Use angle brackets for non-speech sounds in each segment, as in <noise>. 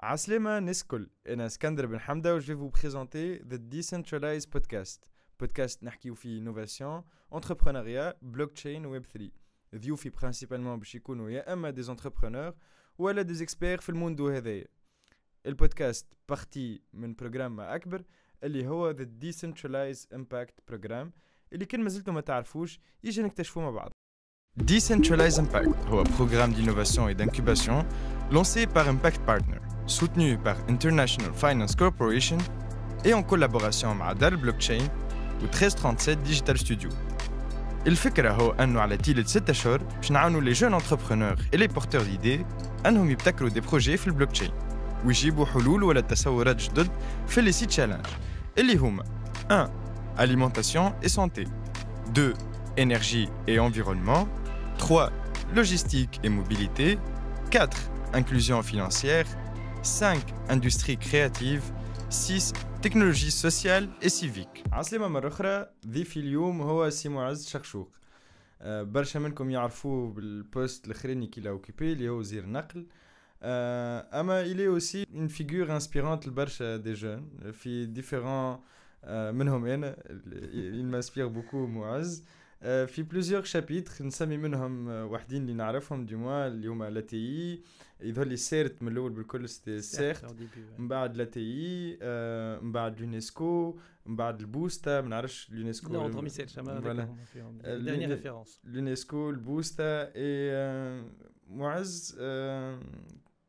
عسلامة ناس كل أنا اسكندر بن حمدة و je vais vous présenter The Decentralized بودكاست نحكيو فيه انوفاسيون انتربرونيا بلوك تشين ويب 3 ضيوفي برانسيبالمون باش يكونوا يا اما دي زونتربرونور ولا دي زيكسبير في الموندو هذايا البودكاست بارتي من بروجرام اكبر اللي هو ذا ديسنترلايز امباكت بروجرام اللي كان مازلتو ما تعرفوش يجي نكتشفوه مع بعض Decentralized Impact هو بروجرام d'innovation et d'incubation lancé par Impact Partner. soutenu par International Finance Corporation et en collaboration avec Adal Blockchain ou 1337 Digital Studio. L'idée هو que على de 6 أشهر باش نعاونوا les jeunes entrepreneurs et les porteurs d'idées أنهم des دي بروجي في des ويجيبوا حلول ولا تصورات جدد في لي six challenges 1 alimentation et santé 2 énergie et environnement 3 logistique et mobilité 4 inclusion financière 5 industries créatives 6 technologies sociales et civiques عسلامة مرة أخرى ضيفي اليوم هو سي معز شخشوق برشا منكم يعرفوه بالبوست الاخراني كي اوكيبي اللي هو وزير النقل اما الي اوسي اون فيغور انسبيرونت لبرشا دي جون في ديفيرون منهم انا il m'inspire beaucoup معز في بلوزيور شابيتر نسمي منهم واحدين اللي نعرفهم ديما اللي هما لاتي يظهر لي سيرت من الاول بالكل سيرت, سيرت. من بعد لا تي اي آه، من بعد اليونسكو من بعد البوستا ما نعرفش اليونسكو لا اونتر ميسيل شمال داني ريفيرونس اليونسكو البوستا اي معز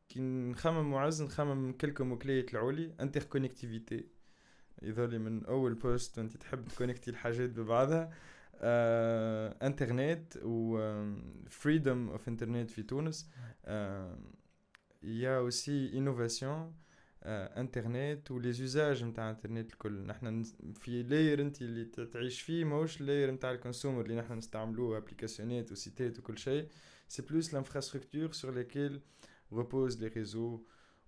كي نخمم معز نخمم كلكم وكليات العولي انتر كونكتيفيتي يظهر لي من اول بوست انت تحب تكونكتي الحاجات ببعضها آه، انترنت فريدوم اوف انترنت في تونس آه، il y a aussi innovation انترنت وليزوزاج نتاع انترنت الكل نحنا في لاير انت اللي تعيش فيه ماهوش لاير نتاع الكونسومر اللي نحنا نستعملوه ابليكاسيونات وسيتات وكل شيء سي بلوس لانفراستركتور سور ليكيل repose les réseaux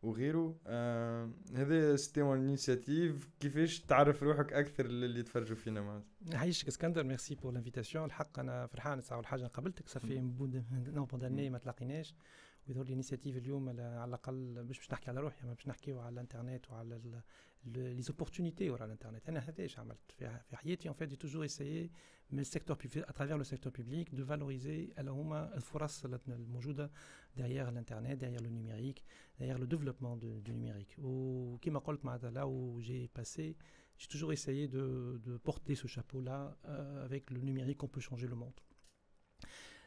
وغيره آه euh, هذا سيتي اون انيشيتيف كيفاش تعرف روحك اكثر للي تفرجوا فينا معناتها يعيشك اسكندر ميرسي بور لانفيتاسيون الحق انا فرحان ساعه الحاجه قابلتك صافي من بود نوبو داني ما تلاقيناش oui d'horre les initiatives de l'humain à laquelle je ne suis pas en train de parler mais je ne suis de parler sur internet les opportunités sur l'internet. c'est un que j'ai fait dans ma vie j'ai toujours essayé mais secteur public à travers le secteur public de valoriser la force qui est présente derrière l'internet, derrière le numérique derrière le développement du numérique au kimacolte dit, là où j'ai passé j'ai toujours essayé de porter ce chapeau là euh، avec le numérique on peut changer le monde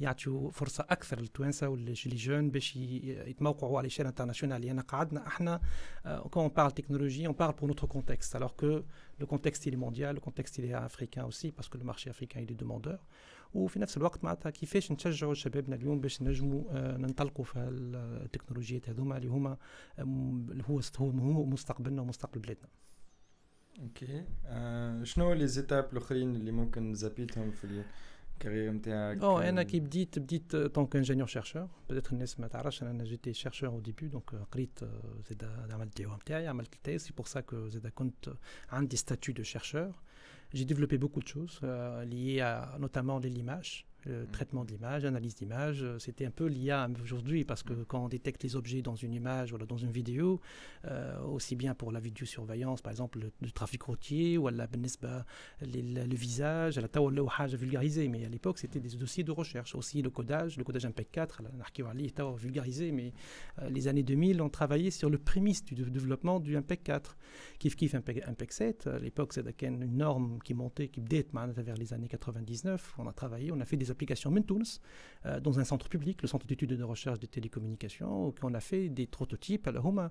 يعطيو فرصه اكثر للتوانسه والجلي جون باش يتموقعوا على الشارع انترناسيونال لان قعدنا احنا كون اون بارل تكنولوجي اون بارل بور نوتر كونتكست ألوغ كو لو كونتكست إلي مونديال لو كونتكست إلي أفريكان أوسي باسكو لو مارشي أفريكان إلي دوموندور وفي نفس الوقت معناتها كيفاش نشجعوا شبابنا اليوم باش نجموا آه، ننطلقوا في التكنولوجيات هذوما اللي هما هو هو مستقبلنا ومستقبل بلادنا اوكي euh، شنو لي زيتاب الاخرين اللي ممكن زابيتهم في Oh, a qui dit, dit tant qu'ingénieur chercheur, peut-être je a été chercheur au début, donc Grit, euh، c'est c'est pour ça que Zeda compte un des statuts de chercheur. J'ai développé beaucoup de choses euh، liées à notamment les limages. Euh, mm. traitement de l'image, analyse d'image. Euh, c'était un peu l'IA aujourd'hui parce que mm. quand on détecte les objets dans une image, ou dans une vidéo, euh, aussi bien pour la vidéosurveillance, par exemple le, trafic routier ou la le visage, la tawallahaj vulgarisé, mais à l'époque c'était des dossiers de recherche. Aussi le codage, le codage MP4, l'archivali est vulgarisé, mais les années 2000 on travaillait sur le prémisse du développement du MP4. Kif kif MP7, à l'époque c'était une norme qui montait, qui date vers les années 99. On a travaillé, on a fait des application Mentools euh, dans un centre public, le centre d'études de recherche des télécommunications, où on a fait des prototypes. Alors, on a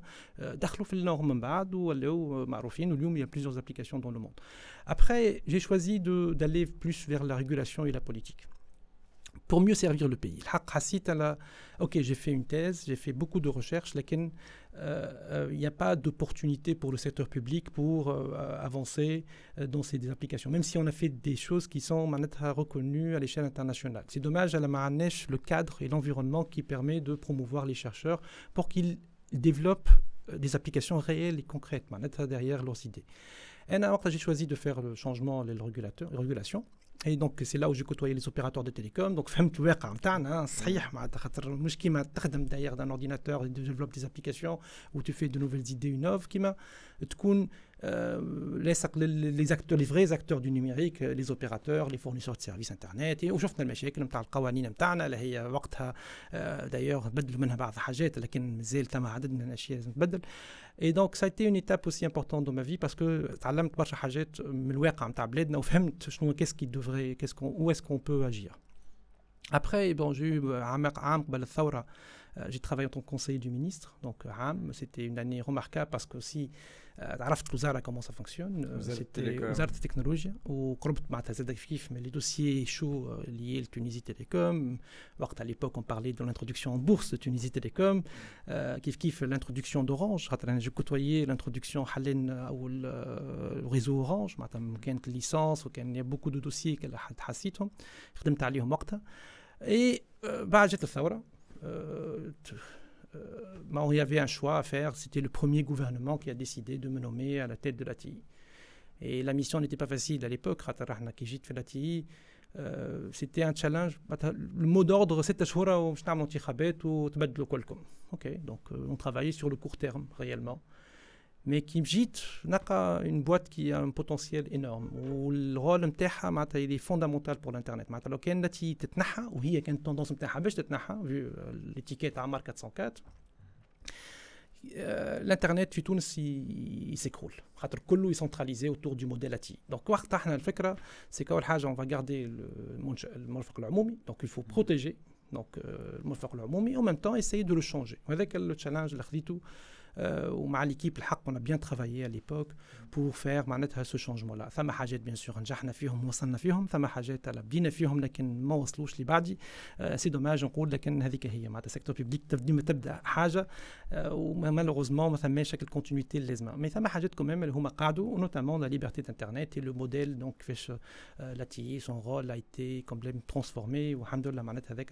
il y a plusieurs applications dans le monde. Après, j'ai choisi d'aller plus vers la régulation et la politique pour mieux servir le pays. Ok, j'ai fait une thèse, j'ai fait beaucoup de recherches, mais euh, euh, il n'y a pas d'opportunité pour le secteur public pour euh, avancer dans ces applications, même si on a fait des choses qui sont reconnues à l'échelle internationale. C'est dommage à la Maranèche, le cadre et l'environnement qui permet de promouvoir les chercheurs pour qu'ils développent des applications réelles et concrètes derrière leurs idées. J'ai choisi de faire le changement, les régulations et donc c'est là où j'ai côtoyé les opérateurs de télécom donc derrière hein, mm. d'un ordinateur et développe des applications où tu fais de nouvelles idées une œuvre qui m'a les les acteurs les vrais acteurs du numérique euh, les opérateurs les fournisseurs de services internet et aujourd'hui le marché comme les قوانين نتاعنا اللي هي وقتها d'ailleurs بدلوا منها بعض حاجات لكن مازال تم عدد من الاشياء لازم تبدل euh, et donc, ça a été une étape aussi importante dans ma vie parce que <laughs> qu'est-ce qui devrait, qu'est-ce qu'on, où est-ce qu'on peut agir. Après, eh ben, j'ai eu euh, euh, j'ai travaillé en tant que conseiller du ministre, donc euh, c'était une année remarquable parce que si j'ai appris à comment ça fonctionne, c'était l'usage de la technologie où je me suis rapproché des dossiers euh، liés à Tunisie Télécom. À l'époque, on parlait de l'introduction en bourse de Tunisie Télécom, l'introduction d'Orange, je côtoyais l'introduction de ce réseau Orange, il y a il y beaucoup de dossiers que j'ai appris, j'ai travaillé sur eux Et après, il y a la euh, il y avait un choix à faire. C'était le premier gouvernement qui a décidé de me nommer à la tête de la Et la mission n'était pas facile à l'époque. Euh, c'était un challenge. Le mot d'ordre, c'est Ok, donc euh, on travaillait sur le court terme réellement mais Kimjit n'a une boîte qui a un potentiel énorme où le rôle de il est fondamental pour l'internet alors qu'elle n'a pas été tenue ou il y a une tendance de tenue je tenue vu euh, l'étiquette Amar 404 euh, l'internet du Tunis il s'écroule parce que tout est centralisé autour du modèle ATI donc quand on a l'idée c'est qu'au premier on va garder le المنفق العمومي donc il faut protéger donc euh, le المنفق العمومي en même temps essayer de le changer c'est le challenge l'a dit tout et euh, l'équipe on a bien travaillé à l'époque pour faire معناتها On a fait ثم حاجات on sûr نجحنا فيهم وصلنا فيهم à حاجات بدينا فيهم لكن ما وصلوش لبعدي سي دوماج نقول لكن هذيك هي معناتها تبدا ما ثماش Mais حاجات notamment la liberté d'internet et le modèle donc la son rôle a été complètement transformé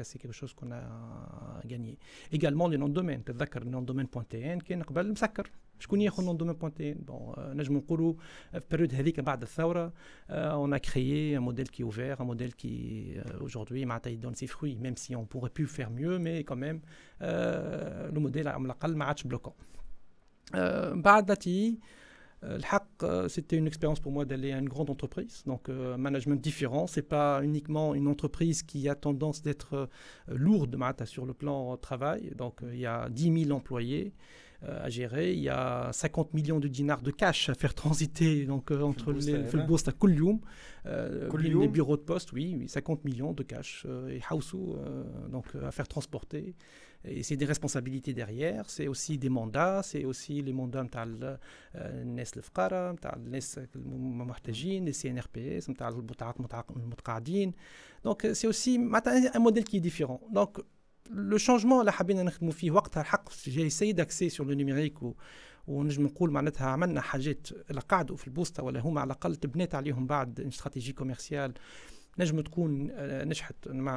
c'est quelque chose qu'on a gagné également les noms de domaine je connais euh, euh, on a créé un modèle qui est ouvert, un modèle qui, euh, aujourd'hui, donne ses fruits, même si on pourrait plus faire mieux, mais quand même, le modèle n'est bloquant. Après, c'était une expérience pour moi d'aller à une grande entreprise, donc un management différent. c'est pas uniquement une entreprise qui a tendance d'être lourde lourde sur le plan travail. Il y a 10 000 employés. Euh, à gérer. Il y a 50 millions de dinars de cash à faire transiter donc, euh, entre le les à Kullium, euh, les bureaux de poste, oui, 50 millions de cash et Hausu donc à faire transporter. Et c'est des responsabilités derrière, c'est aussi des mandats, c'est aussi les mandats de Nes Lefkara, Nes Mahtajin, les CNRPS, des Donc c'est aussi un modèle qui est différent. Donc لو شونجمون اللي حبينا نخدموا فيه وقتها الحق جاي سيد اكسي سور لو نيميريك ونجم نقول معناتها عملنا حاجات اللي قعدوا في البوسطه ولا هما على الاقل تبنات عليهم بعد استراتيجي كوميرسيال nejmoud koun nechhat ma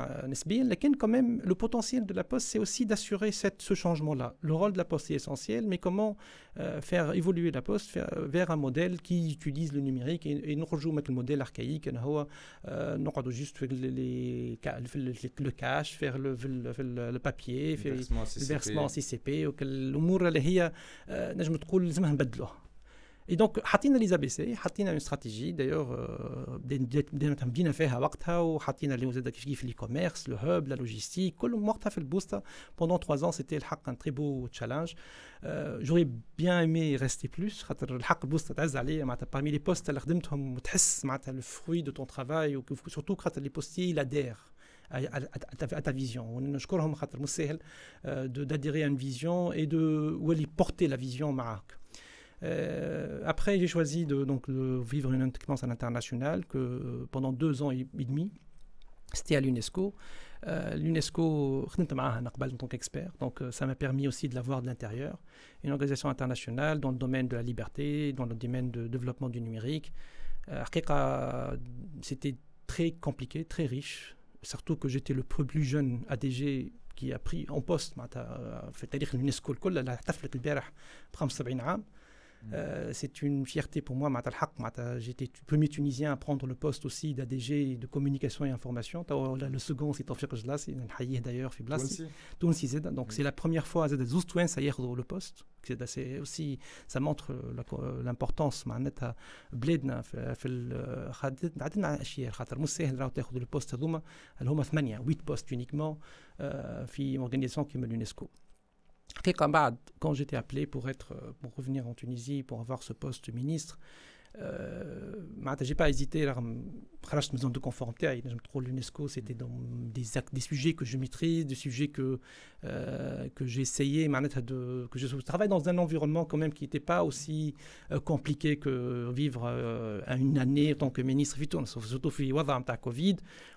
quand même le potentiel de la poste c'est aussi d'assurer cette ce changement là. le rôle de la poste est essentiel mais comment euh, faire évoluer la poste vers un modèle qui utilise le numérique et nous rejouons avec le modèle archaïque. Euh, juste faire le cash, faire le papier, le versement C.C.P. et l'humour à l'arrière c'est de et donc, Hatina les a baissés, Hatina une stratégie, d'ailleurs, euh, bien fait à Waktao, Hatina les a fait l'e-commerce, le hub, la logistique, que le mort a fait le boost. Pendant trois ans, c'était le un très beau challenge. Euh, j'aurais bien aimé rester plus, le hack boost a zalé, parmi les postes, tu le fruit de ton travail, ou que, surtout que les postes, il À, ta, à ta vision. On a choisi euh, de d'adhérer à une vision et de ou porter la vision marque. Euh, après, j'ai choisi de, donc, vivre une expérience à l'international que euh, pendant deux ans et, demi, c'était à l'UNESCO. Euh, L'UNESCO, en tant qu'expert, donc euh, ça m'a permis aussi de l'avoir de l'intérieur. Une organisation internationale dans le domaine de la liberté, dans le domaine de développement du numérique. c'était très compliqué, très riche, surtout que j'étais le plus jeune ADG qui a pris en poste, c'est-à-dire l'UNESCO, la taflet le 75 ans c'est une fierté pour moi. J'étais premier Tunisien à prendre le poste aussi d'ADG de communication et information. Le second, c'est Tawfiq Jla, c'est d'ailleurs, Donc c'est la première fois que Zouz y a le poste. C'est aussi, ça montre l'importance. معناتها بلادنا في, في عندنا اشياء à مش ساهل راهو تاخذ البوست هذوما اللي هما ثمانيه 8 بوست uniquement في qui est l'UNESCO. Quand bah, quand j'étais appelé pour, être, euh, pour revenir en Tunisie, pour avoir ce poste de ministre, je euh, bah, j'ai pas hésité. Je me sens de conformité. J'aime trop l'UNESCO. C'était dans des, des sujets que je maîtrise, des sujets que, euh, que j'ai essayé. De, que je travaille dans un environnement quand même qui n'était pas aussi compliqué que vivre une année en tant que ministre. Surtout, la Covid.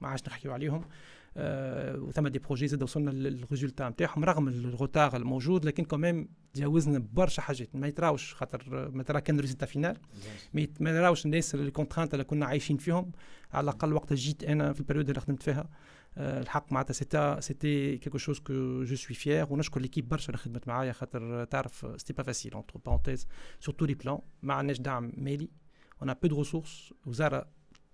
ما عادش نحكيو عليهم آه وثم دي بروجي زاد وصلنا للريزولتا نتاعهم رغم الروتار الموجود لكن كوميم تجاوزنا برشا حاجات ما يتراوش خاطر ما ترا كان ريزولتا فينال ما يتراوش الناس الكونترانت اللي كنا عايشين فيهم على الاقل وقت جيت انا في البريود اللي خدمت فيها آه الحق معناتها سيتا سيتي كيكو شوز كو جو سوي فيير ونشكر ليكيب برشا اللي خدمت معايا خاطر تعرف سيتي با فاسيل اونتر بارونتيز سور تو لي بلان ما عندناش دعم مالي اون ا بو دو ريسورس وزاره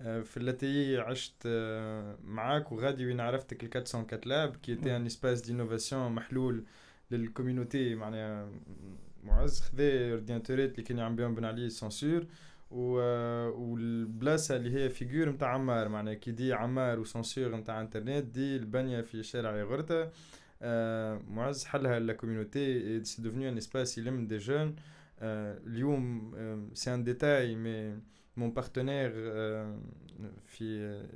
آه، في التي عشت آه، معاك وغادي وين عرفتك ال 404 لاب كي تي ان اسباس دينوفاسيون محلول للكوميونيتي معناها معز خذا اورديناتورات اللي كان بهم بن علي سانسور و... آه، والبلاصه اللي هي فيجور نتاع عمار معناها كي دي عمار وسانسور نتاع انترنت دي البنيه في شارع غرته آه معز حلها لا كوميونيتي سي دوفني ان اسباس يلم دي جون آه اليوم آه سي ان ديتاي مي مون بارتنير في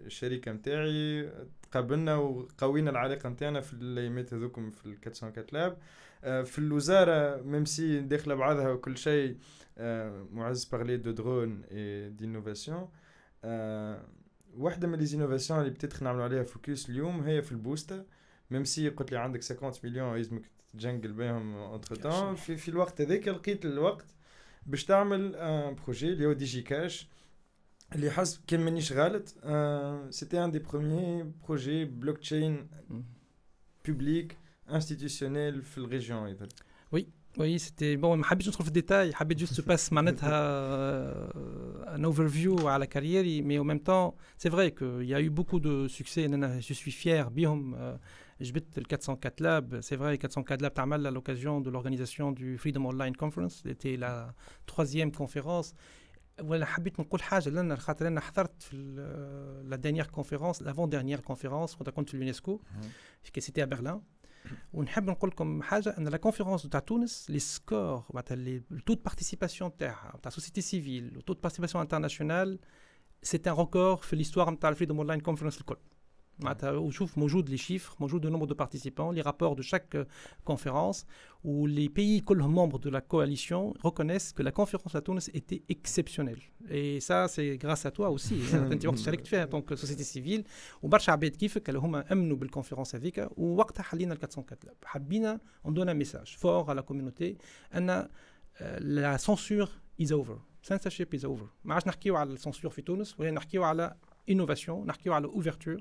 الشركه نتاعي تقابلنا وقوينا العلاقه نتاعنا في الايامات هذوكم في ال 404 لاب آه، في الوزاره ميم سي داخله بعضها وكل شيء معز بارلي دو درون اي دينوفاسيون واحده من ليزينوفاسيون اللي بتيتر نعملوا عليها فوكس اليوم هي في البوستا ميم سي قلت لي عندك 50 مليون يلزمك تجنقل بهم اونتر تان في, في الوقت هذاك لقيت الوقت Je a un projet lié au DigiCash. qui has c'était un des premiers projets blockchain public institutionnel dans la région. Oui, oui, c'était bon. Je trouve le détail. Je veux juste passer manette à un overview à la carrière, mais en même temps, c'est vrai qu'il y a eu beaucoup de succès. Je suis fier, bien. J'ai vu le 404 Lab. C'est vrai, le 404 Lab s'est mal à l'occasion de l'organisation du Freedom Online Conference. C'était la troisième conférence. J'aimerais dire quelque chose. J'ai regardé la dernière conférence, l'avant-dernière conférence, quand j'étais à l'UNESCO, mhm. quand j'étais à Berlin. J'aimerais dire quelque chose. La conférence de Tunis, les scores, le taux de participation de la société civile, le taux de participation internationale, c'est un record dans l'histoire de la Freedom Online Conference où je trouve les chiffres, le nombre de participants, les rapports de chaque euh, conférence, où les pays membres de la coalition reconnaissent que la conférence à Tunis était exceptionnelle. Et ça, c'est grâce à toi aussi, hein. <laughs> Tu en tant que société civile, où Barcha Abed Kif, qui a eu la conférence avec, hein. où Wakta Halina 404, on donne un message fort à la communauté, euh, la censure is over. Censorship is over. Mais je ne parle pas de censure en Tunis, je parle d'innovation, je parle d'ouverture.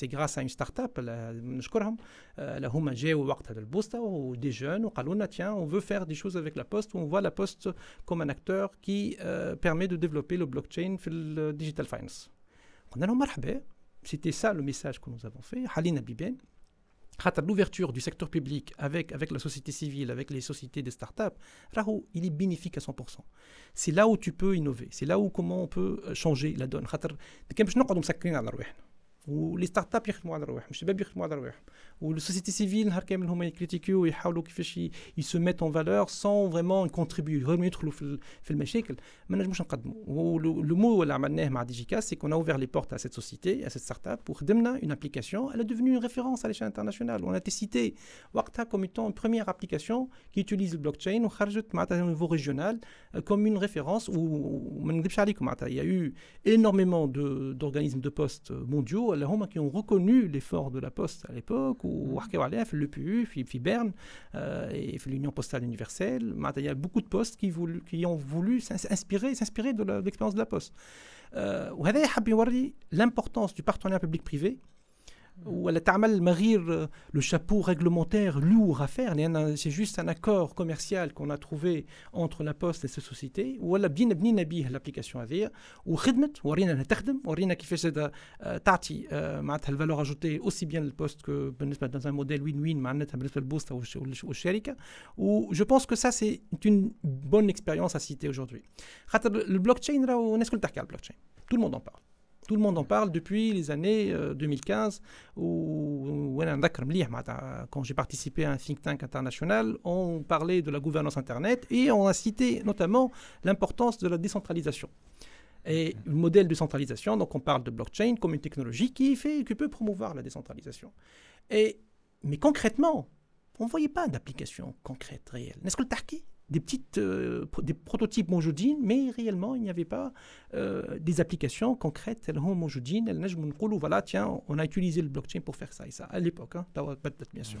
C'est grâce à une start up la hommagez Poste ou des jeunes, on tiens, on veut faire des choses avec la Poste, on voit la Poste comme un acteur qui euh, permet de développer le blockchain, le digital finance. On a dit, oh, c'était ça le message que nous avons fait. Biben, l'ouverture du secteur public avec avec la société civile, avec les sociétés de start-up, il est bénéfique à 100%. C'est là où tu peux innover, c'est là où comment on peut euh, changer la donne où les start-up ne sont pas les où sociétés civiles se mettent en valeur sans vraiment contribuer remettre le défi on n'a pas le mot la manière fait c'est qu'on a ouvert les portes à cette société à cette start pour que d'abord une application elle est devenue une référence à l'échelle internationale on a été cité à comme étant une première application qui utilise le blockchain qui au niveau régional euh, comme une référence où il y a eu énormément d'organismes de postes mondiaux les qui ont reconnu l'effort de la Poste à l'époque, ou le l'EPU, puis Berne, euh، et l'Union Postale Universelle. Il y a beaucoup de postes qui, voulu, qui ont voulu s'inspirer, de l'expérience de la Poste. Euh, l'importance du partenariat public-privé le chapeau réglementaire lourd à faire. C'est juste un accord commercial qu'on a trouvé entre la Poste et ses sociétés. ولا a elle l'application هذه وخدمت ورينا تخدم ورينا كيفاش poste que dans un modèle win-win le بالنسبه للبوست والشركه و je pense que ça c'est une bonne expérience à citer aujourd'hui. le blockchain, Tout le monde en parle tout le monde en parle depuis les années 2015 euh, où quand j'ai participé à un think tank international, on parlait de la gouvernance Internet et on a cité notamment l'importance de la décentralisation. Et le modèle de centralisation, donc on parle de blockchain comme une technologie qui, fait, qui peut promouvoir la décentralisation. Et, mais concrètement, on ne voyait pas d'application concrète, réelle. N'est-ce que le Tarki des petites, euh, des prototypes موجودين mais réellement il n'y avait pas euh, des applications concrètes elles voilà tiens on a utilisé le blockchain pour faire ça et ça à l'époque hein, bien sûr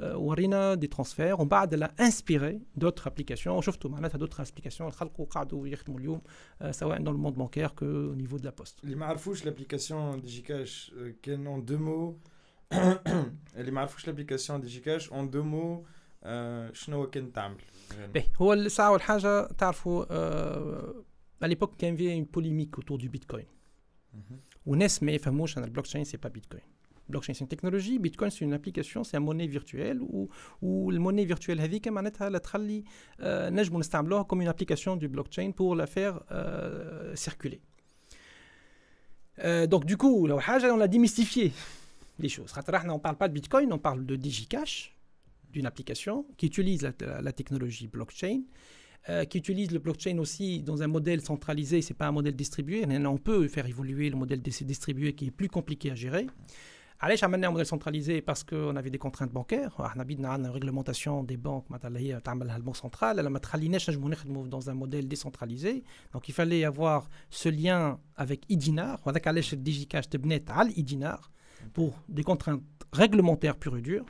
Euh, ou alors des transferts. On parle de l'inspirer d'autres applications. On chauffe tout d'autres applications. Le calcul que nous effectuons, ça va être dans le monde bancaire que au niveau de la Poste. L'image Fouch l'application digicash Jcash euh, en deux mots. <coughs> L'image Fouch l'application DigiCash ont en deux mots. Je ne vois pas table. Beh, voilà ça, c'est euh, à l'époque il y avait une polémique autour du Bitcoin. Mhm. Ou n'est-ce pas le fameux la blockchain, c'est pas Bitcoin blockchain c'est une technologie bitcoin c'est une application c'est une monnaie virtuelle ou ou la monnaie virtuelle هذيك معناتها la comme une application du blockchain pour la faire euh, circuler euh, donc du coup on a démystifié les choses on ne parle pas de bitcoin on parle de digicash d'une application qui utilise la, technologie blockchain euh, qui utilise le blockchain aussi dans un modèle centralisé, ce n'est pas un modèle distribué. On peut faire évoluer le modèle distribué qui est plus compliqué à gérer allez mené un modèle centralisé parce qu'on avait des contraintes bancaires ah, on a une réglementation des banques centrale la dans un modèle décentralisé donc il fallait avoir ce lien avec idinar on a de pour des contraintes réglementaires pures et dures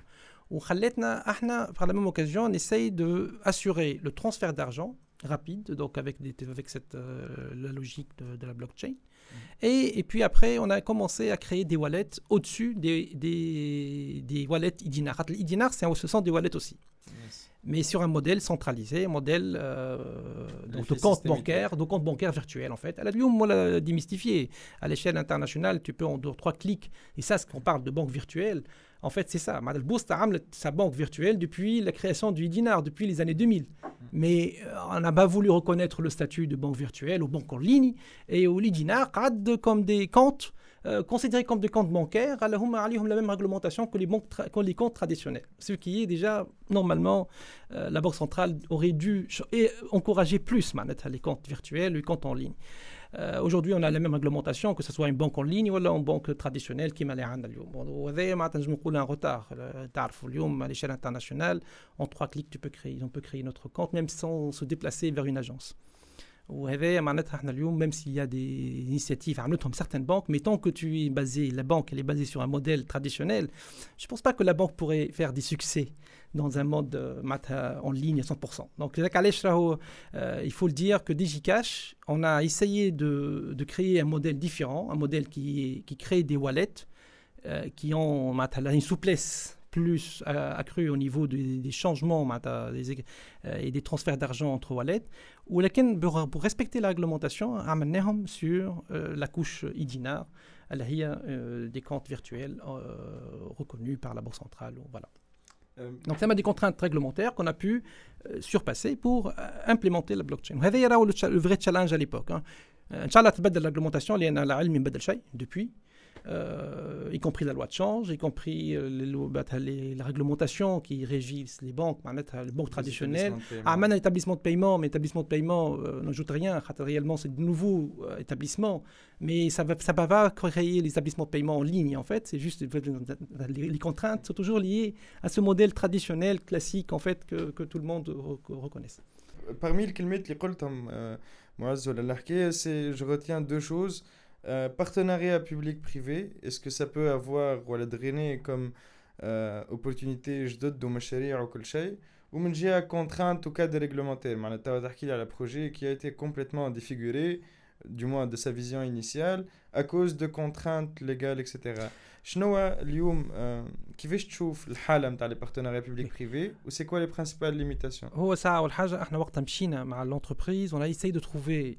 par la même occasion on essaye de assurer le transfert d'argent rapide, donc avec, avec cette, euh, la logique de, la blockchain. Mm. Et, et, puis après, on a commencé à créer des wallets au-dessus des, des, des, wallets Idinar. Idinar, c'est, ce sont des wallets aussi. Mais sur un modèle centralisé, un modèle euh, de compte bancaire, de compte bancaire virtuel en fait. À la on l'a démystifié. À l'échelle internationale, tu peux en deux trois clics. Et ça, ce qu'on parle de banque virtuelle, en fait, c'est ça. Boost a sa banque virtuelle depuis la création du dinar, depuis les années 2000. Mais euh, on n'a pas voulu reconnaître le statut de banque virtuelle aux banques en ligne et aux dinar comme des comptes euh, considérés comme des comptes bancaires. à la même réglementation que les, banques les comptes traditionnels. Ce qui est déjà, normalement, euh, la Banque centrale aurait dû encourager plus les comptes virtuels, les comptes en ligne. Euh, aujourd'hui, on a la même réglementation, que ce soit une banque en ligne ou une banque traditionnelle qui m'a l'air à معناتها on نقول à l'échelle internationale en trois clics tu peux créer on peut créer notre compte même sans se déplacer vers une agence même s'il y a des initiatives à دي comme certaines banques mais tant que tu es basé la banque elle est basée sur un modèle traditionnel je ne pense pas que la banque pourrait faire des succès dans un mode euh, euh, en ligne à 100%. Donc, euh, il faut le dire que DigiCash, on a essayé de, créer un modèle différent, un modèle qui, crée des wallets qui ont une souplesse plus accrue au niveau des, changements et des transferts d'argent entre wallets. Ou pour respecter la réglementation, amenons sur la couche IDINAR, e des comptes virtuels reconnus par la Banque centrale. Voilà. Donc ça m'a des contraintes réglementaires qu'on a pu euh, surpasser pour euh, implémenter la blockchain. هذا là le vrai challenge à l'époque. Hein. Inch'Allah, la réglementation, تبدل a لان a بدل depuis euh, y compris la loi de change, y compris euh, bah, les, la réglementation qui régissent les banques, les banques traditionnelles, un établissement de paiement, mais établissement de paiement euh, n'ajoute rien, réellement c'est de nouveaux établissements, mais ça va va, va créer les établissements de paiement en ligne en fait, c'est juste les, contraintes sont toujours liées à ce modèle traditionnel, classique en fait, que, que tout le monde reconnaît. Parmi les l'école اللي moi je retiens deux choses. Euh, partenariat public-privé, est-ce que ça peut avoir ou la drainer comme euh, opportunité جدد ou وكل شيء جهة contrainte au cadre réglementaire معناتها تحكي لي projet qui a été complètement défiguré du moins de sa vision initiale à cause de contraintes légales etc. شنو اليوم كيفاش تشوف الحالة نتاع لي public-privé ou c'est quoi les principales limitations? هو ساعة limitations احنا وقت مشينا مع on a essayé de trouver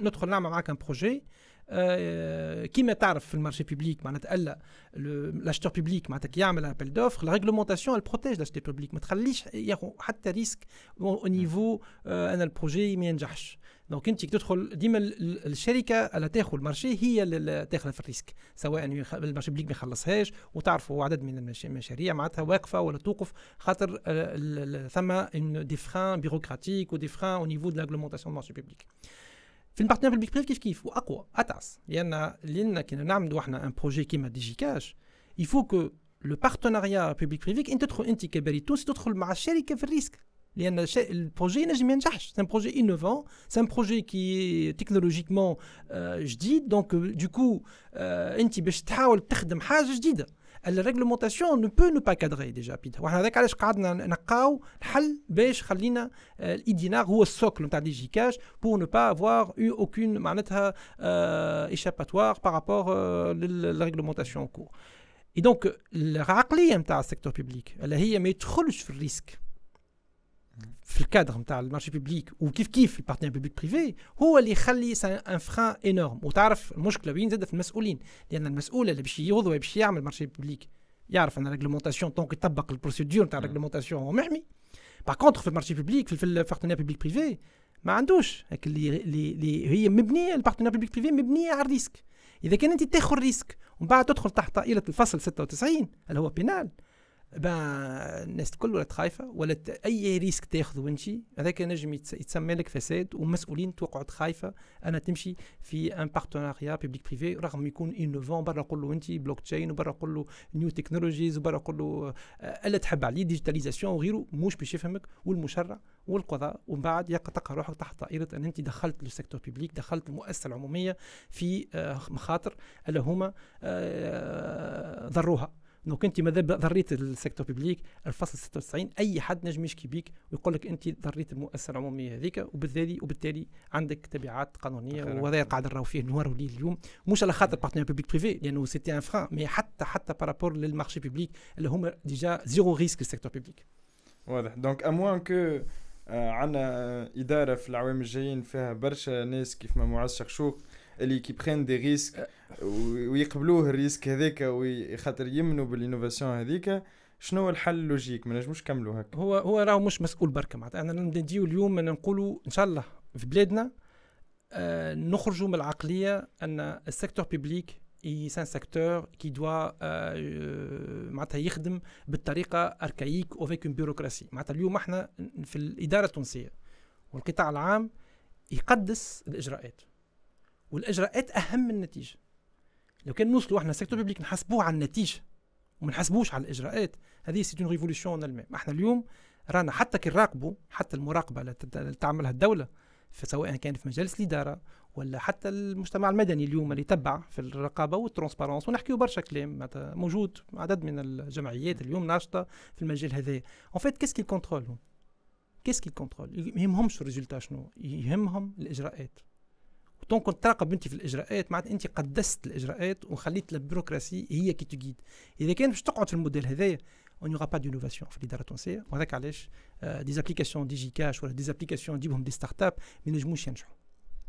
ندخل نعمل معاك ان آه، بروجي كيما تعرف في المارشي بيبليك معناتها الا لاشتور بيبليك معناتها كي يعمل ابل دوفر لا ريغلومونتاسيون بروتيج لاشتور بيبليك ما تخليش ياخذ حتى ريسك او نيفو ان البروجي ما ينجحش دونك انت تدخل ديما الشركه اللي تاخذ المارشي هي اللي تاخذ في الريسك سواء المارشي بليك ما يخلصهاش وتعرفوا عدد من المشاريع معناتها واقفه ولا توقف خاطر آه، ثم دي فران بيروقراتيك ودي فران او نيفو دو لاغلومونتاسيون مارشي بوبليك Le partenariat public privé qu'est-ce qu'il faut au plus parce que y on a un projet qui m'a digcache il faut que le partenariat public privé il te trouve une capacité tu s'introduit avec la شركة في الريسك لأن le projet il peut pas réussir c'est un projet innovant c'est un projet qui technologiquement euh, je donc euh, du coup euh tu tu vas essayer de travailler حاجه جديدة la réglementation ne peut nous pas cadrer déjà. Euh, on a déjà les cadres en cours. Le père, le chef, l'ina, l'idina, ou le socle de ils pour ne pas avoir eu aucune euh, échappatoire par rapport à euh, la réglementation en cours Et donc, la réalité est dans le secteur public. Elle a été de du risque. في الكادر نتاع المارشي بيبليك وكيف كيف البارتنير بيبليك بريفي هو اللي يخلي ان فران انورم وتعرف المشكله وين زاد في المسؤولين لان المسؤول اللي باش يوضع باش يعمل مارشي بيبليك يعرف ان الريغلومونتاسيون دونك يطبق البروسيدور نتاع الريغلومونتاسيون هو محمي باغ كونتخ في المارشي بيبليك في البارتنير بيبليك بريفي ما عندوش هاك اللي, اللي هي مبنيه البارتنير بيبليك بريفي مبنيه على الريسك اذا كان انت تاخذ ريسك ومن بعد تدخل تحت طائله الفصل 96 اللي هو بينال با الناس الكل ولات خايفه ولات اي ريسك تاخذه وانت هذاك نجم يتسمى لك فساد ومسؤولين تقعد خايفه انا تمشي في ان بارتناريا بيبليك بريفي رغم يكون انوفون برا نقول له انت بلوك تشين وبرا نقول له نيو تكنولوجيز وبرا نقول له آه، الا تحب عليه ديجيتاليزاسيون وغيره مش باش يفهمك والمشرع والقضاء ومن بعد تلقى روحك تحت طائره ان انت دخلت للسيكتور بيبليك دخلت المؤسسه العموميه في آه، مخاطر اللي هما آه، ضروها دونك انت ماذا ضريت السيكتور بيبليك الفصل 96 اي حد نجم يشكي بيك ويقول لك انت ضريت المؤسسه العموميه هذيك وبالتالي وبالتالي عندك تبعات قانونيه وهذا قاعد نراو فيه نوار وليل اليوم مش على خاطر بارتنير بيبليك بريفي لانه سيتي ان فران مي حتى حتى بارابور للمارشي بيبليك اللي هما ديجا زيرو ريسك السيكتور بيبليك واضح دونك اموان كو عندنا اداره في العوام الجايين فيها برشا ناس كيف ما معز شكشوك اللي كيبخين دي ريسك ويقبلوه الريسك هذاك وخاطر يمنوا بالانوفاسيون هذيك شنو هو الحل اللوجيك ما نجموش نكملوا هكا هو هو راهو مش مسؤول برك معناتها انا نديو اليوم نقولوا ان شاء الله في بلادنا آه نخرجوا من العقليه ان السيكتور بيبليك سان سيكتور كي دوا آه معناتها يخدم بالطريقه اركايك وفيك بيروقراسي معناتها اليوم احنا في الاداره التونسيه والقطاع العام يقدس الاجراءات والاجراءات اهم من النتيجه لو كان نوصلوا احنا سيكتور بيبليك نحاسبوه على النتيجه وما نحاسبوش على الاجراءات هذه سي اون ريفولوسيون احنا اليوم رانا حتى كي نراقبوا حتى المراقبه اللي تعملها الدوله سواء كان في مجالس الاداره ولا حتى المجتمع المدني اليوم اللي تبع في الرقابه والترونسبارونس ونحكيو برشا كلام موجود عدد من الجمعيات اليوم ناشطه في المجال هذايا اون فيت كيس كي كونترول كيس كي كونترول يهمهمش الريزلتا شنو يهمهم الاجراءات دونك كنت تراقب انت في الاجراءات معناتها انت قدست الاجراءات وخليت البيروقراسي هي كي تجيد اذا كان باش تقعد في الموديل هذايا on با دي d'innovation في الاداره التونسيه وهذاك علاش دي ابليكاسيون دي جي كاش ولا دي ابليكاسيون نجيبهم دي ستارت اب ما ينجموش ينجحوا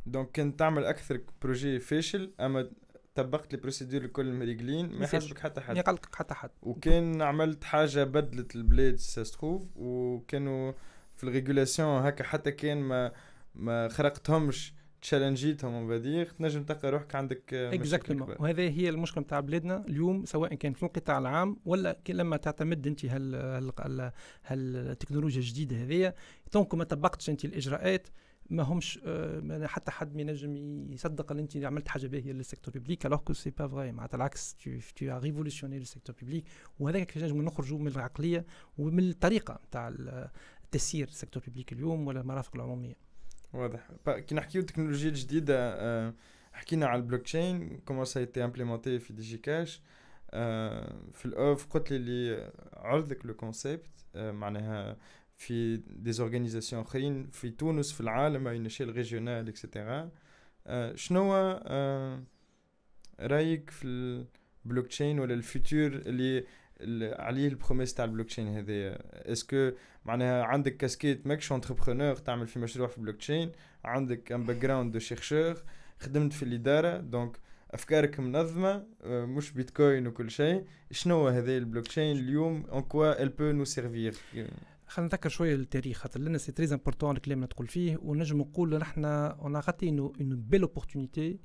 دونك كان تعمل اكثر بروجي فاشل اما طبقت البروسيدور الكل مريقلين ما يحاسبك حتى حد ما يقلقك حتى حد وكان عملت حاجه بدلت البلاد ستروف وكانوا في الريغولاسيون هكا حتى كان ما ما خرقتهمش تشالنجيتهم on va تنجم تلقى روحك عندك آه، اكزاكتومون وهذا هي المشكله نتاع بلادنا اليوم سواء كان في القطاع العام ولا لما تعتمد انت هال هال هالتكنولوجيا الجديده هذه دونك ما طبقتش انت الاجراءات ما همش آه، حتى حد ما ينجم يصدق ان انت عملت حاجه باهيه للسيكتور بيبليك الوغ كو سي با فغي معناتها العكس تو تو ريفولوسيوني السيكتور بيبليك وهذاك كيفاش نجم نخرجوا من العقليه ومن الطريقه نتاع تسيير السيكتور بيبليك اليوم ولا المرافق العموميه واضح كي نحكيو التكنولوجيا الجديده آه، حكينا على البلوك تشين كومون سايتي امبليمونتي في دي جي كاش في الاوف قلت لي اللي عرضك لو كونسيبت آه، معناها في دي زورغانيزاسيون اخرين في تونس في العالم اون اشيل ريجيونال اكسيتيرا شنو آه، رايك في البلوك تشين ولا الفيتور اللي عليه البروميس تاع البلوكتشين هذايا اسكو معناها عندك كاسكيت ماكش انتربرونور تعمل في مشروع في بلوكتشين عندك ان باك جراوند دو شيرشور خدمت في الاداره دونك افكارك منظمه آه، مش بيتكوين وكل شيء شنو هذا البلوكتشين اليوم ان كوا ال بو نو سيرفير خلينا نتذكر شويه التاريخ خاطر لنا سي تريز امبورتون الكلام اللي تقول فيه ونجم نقول نحن اون غاتي اون بيل اوبورتونيتي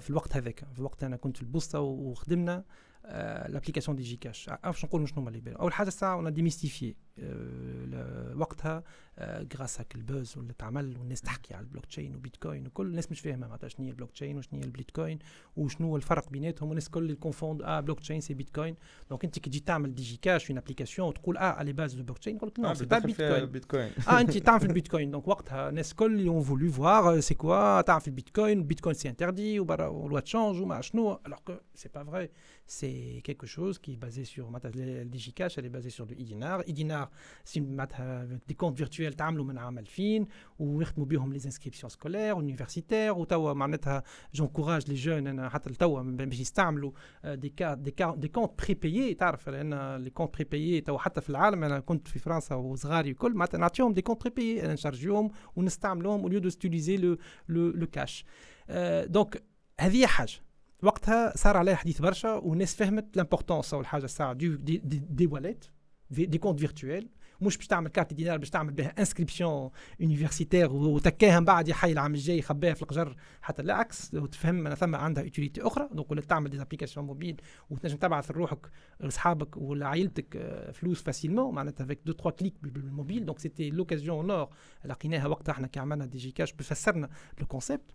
في الوقت هذاك في الوقت انا كنت في البوسطه وخدمنا Euh, l'application DigiCash. Alors, ah, ah, je vais vous dire, la première chose, on a démystifié. Euh, euh, le, auquand, grasak le buzz, le, tu as mal, les qui, sur le blockchain, le bitcoin, et tout, les gens, ne comprennent pas, que le blockchain, c'est le bitcoin, et que les gens, confondent le blockchain, c'est le bitcoin. Donc, une petite, qui, travaille sur le digicache, une application, on dit, ah, à la base, du blockchain, non, ah, c'est pas le euh, bitcoin. Une petite, a fait le bitcoin, donc, auquand, les gens, ont voulu voir, c'est quoi, a fait le bitcoin, le bitcoin, c'est interdit, ou la loi de change, ou machin, alors que, c'est pas vrai, c'est quelque chose, qui est basé sur, le digicache. elle est basée sur le eDinar, eDinar. سي معناتها دي كونت فيرتويل تعملوا من عام 2000 ويخدموا بهم لي زانسكريبسيون سكولير اونيفرسيتير وتوا معناتها جونكوراج لي جون انا حتى توا باش يستعملوا دي كارت دي كارت دي كونت بيي تعرف لان لي كونت بيي توا حتى في العالم انا كنت في فرنسا وصغاري الكل معناتها نعطيهم دي كونت بيي انا نشارجيهم ونستعملوهم اوليو دو ستيليزي لو لو كاش دونك هذه حاجه وقتها صار عليها حديث برشا والناس فهمت لامبورتونس او الحاجه الساعه دي, دي, دي, دي واليت دي كونت فيرتويل مش باش تعمل كارت دينار باش تعمل بها انسكريبسيون يونيفرسيتير وتكاها من بعد يحي العام الجاي يخبيها في القجر حتى لا عكس تفهم انا ثم عندها اوتيليتي اخرى دونك تعمل دي ابليكاسيون موبيل وتنجم تبعث لروحك لاصحابك ولا عائلتك فلوس فاسيلمون معناتها افيك دو تخوا كليك بالموبيل دونك سيتي لوكازيون نور لقيناها وقتها احنا كي عملنا دي جي كاش بفسرنا لو كونسيبت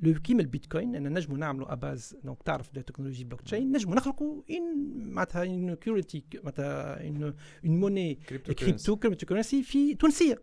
لو كيما البيتكوين انا نجمو نعملو اباز دونك تعرف دو تكنولوجي بلوك تشين نجمو نخلقو ان معناتها ان كيوريتي معناتها ان اون موني كريبتو كريبتو كريبتو كريبتو في تونسيه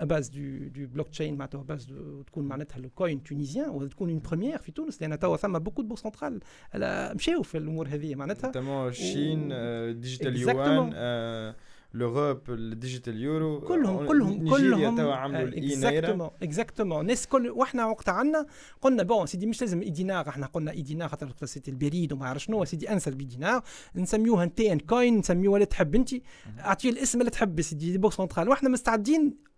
باز دو دو بلوك تشين معناتها باز تكون معناتها الكوين تونيزيان وتكون اون بروميير في تونس لان توا ثما بوكو دو بوك سنترال مشاو في الامور هذه معناتها تمام الصين ديجيتال يوان لوروب الديجيتال يورو كلهم كلهم كلهم توا عملوا الاينيرا اكزاكتومون الناس كل وحنا وقت عندنا قلنا بون سيدي مش لازم اي دينار احنا قلنا اي دينار خاطر سيتي البريد وما عرف شنو سيدي انسى البي دينار نسميوها انت ان كوين نسميوها اللي تحب انت اعطيه الاسم اللي تحب سيدي بوك سنترال وحنا مستعدين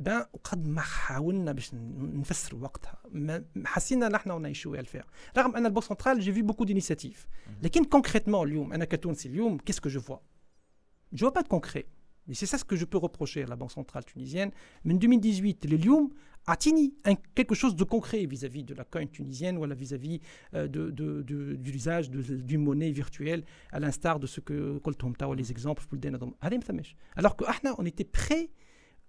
بان وقد ما حاولنا باش نفسروا وقتها le نحن ونعيشوا الفيها رغم ان البنك سنترال جي في بوكو دينيسياتيف لكن كونكريتمون qu'est-ce que je vois Je ne vois pas de concret. Et c'est ça ce que je peux reprocher à la Banque centrale tunisienne. Mais en 2018, les a atteint quelque chose de concret vis-à-vis de la coin tunisienne ou vis-à-vis -vis euh, de, l'usage d'une monnaie virtuelle, à l'instar de ce que Colton Tao, les mhm. exemples, alors que ah, on était prêts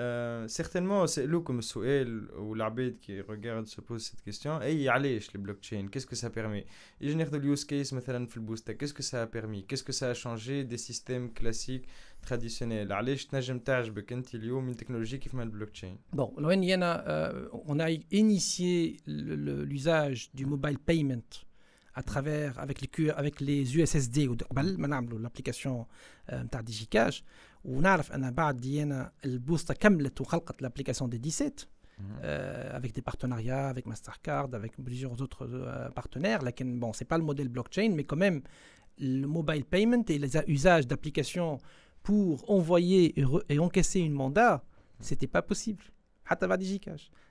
Euh, certainement, c'est nous comme Souel ou l'Abed qui regarde se pose cette question. Et y allez, les blockchains, qu'est-ce que ça permet Et de de case, مثلا في qu'est-ce que ça a permis Qu'est-ce que ça a changé des systèmes classiques traditionnels Allez, je n'ai une technologie qui fait le blockchain. Bon, euh, on a initié l'usage du mobile payment à travers avec les avec les USSD ou ben, l'application euh, ونعرف ان بعد ديانا البوسطه كملت l'application 17 mhm. avec des partenariats avec Mastercard, avec plusieurs autres euh، partenaires. Là, bon, c'est pas le modèle blockchain, mais quand même, le mobile payment et les usages d'applications pour envoyer et, encaisser une mandat, c'était pas possible.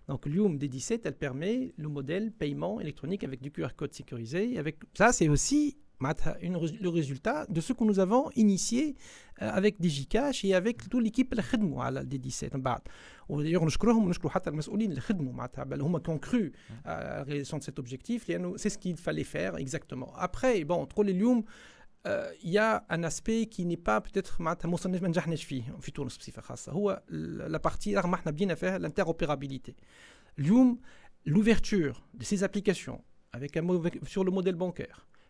Donc, l'UM D17, elle permet le modèle paiement électronique avec du QR code sécurisé. Avec ça, c'est aussi le résultat de ce que nous avons initié euh, avec DigiCash et avec toute l'équipe de D17. D'ailleurs, nous croyons, nous les cru à la réalisation de cet objectif, c'est ce qu'il fallait faire exactement. Après, bon, entre les euh, il y a un aspect qui n'est pas peut-être la partie l'interopérabilité. L'ouverture de ces applications avec sur le modèle bancaire,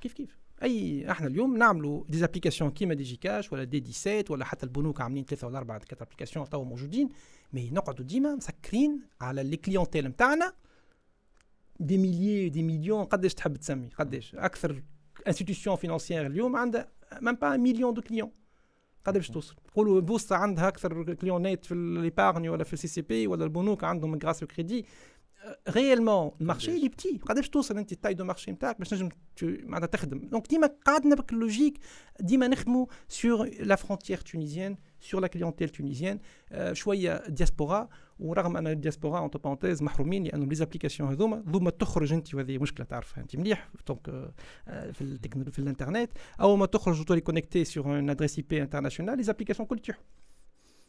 كيف كيف اي احنا اليوم نعملوا دي زابليكاسيون كيما دي جي كاش ولا دي 17 ولا حتى البنوك عاملين ثلاثه ولا اربعه كات ابليكاسيون تو موجودين مي نقعدوا ديما مسكرين على لي كليونتيل نتاعنا دي ميليي دي مليون قداش تحب تسمي قداش اكثر انستيتيسيون فينانسيير اليوم عندها ميم با مليون دو كليون قادر باش توصل تقولوا بوسطه عندها اكثر نيت في ليبارني ولا في السي سي بي ولا البنوك عندهم غراس كريدي réellement marché est petit regardez tout c'est une taille de marché intact mais donc dis-moi cadre logique dis-moi sur la frontière tunisienne sur la clientèle tunisienne euh, choisir diaspora ou rarement la diaspora entre parenthèses mahroumine il y a des applications et d'autres d'où ma tochre gente tu vois des muscles à tarif un petit milliard donc euh, euh, technologie, l'internet à où ma tochre je dois les connecter sur une adresse IP internationale les applications culture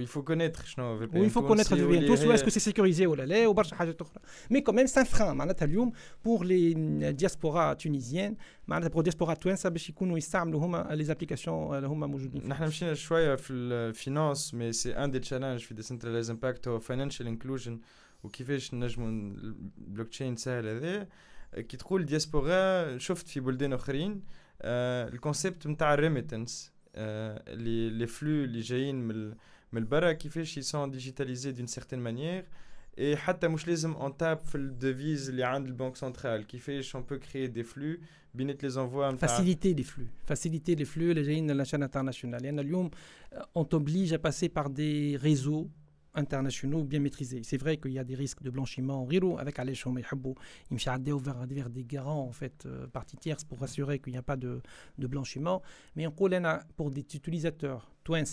Il faut connaître, je ne veux Il faut connaître, je bien tous, ou est-ce que c'est sécurisé ou l'aller, ou pas, je veux Mais quand même, c'est un frein, je veux pour les euh, diasporas tunisiennes, pour les diasporas twins, pour les applications que euh, nous avons aujourd'hui. Nous avons un choix de euh, finances, mais c'est un des challenges du décentralisé impact de la financial inclusion, qui fait que nous avons un blockchain sale, qui trouve que la diaspora, quand on a vu les choses, le concept de remittances, les flux que nous mais le bara fait ils sont digitalisés d'une certaine manière et même مش لازم on tape في الديفيز اللي عند البنك qui Kifesh, on peut créer des flux faciliter les envois faciliter les flux faciliter les flux jeunes de la chaîne internationale Et اليوم euh, on t'oblige à passer par des réseaux internationaux bien maîtrisés. C'est vrai qu'il y a des risques de blanchiment en Riro avec Alech Omehabou, aller vers des garants en fait euh, partie tierce pour assurer qu'il n'y a pas de, de blanchiment. Mais on pour des utilisateurs, Twins,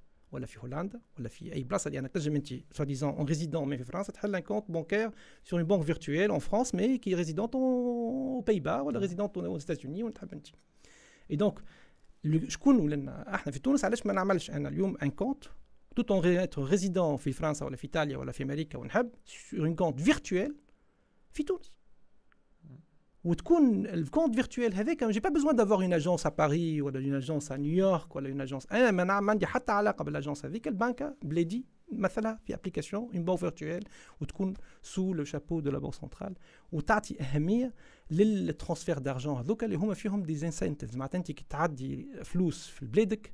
Ou la fille Hollande, ou la fille Eibras, c'est-à-dire que je m'en tiens, disant en résident, mais en France, c'est un compte bancaire sur une banque virtuelle en France, mais qui est résidente aux Pays-Bas, ou la mm. résidente aux États-Unis. Et donc, je suis en train de faire une Toulouse, je suis en faire un compte, tout en étant résident en France, en Italie, en Amérique, sur une compte virtuelle, sur une Toulouse ou tkoun, le compte virtuel, hein. je n'ai pas besoin d'avoir une agence à Paris, ou une agence à New York, ou une agence. Hein, l'agence avec le banque, hein. Bledi, Mathala, puis application, une banque virtuelle, ou tkoun, sous le chapeau de la banque centrale, ou tati ahemir, le transfert d'argent. Donc, il y a des incentives. Maintenant, tu as des flous, le Bledek.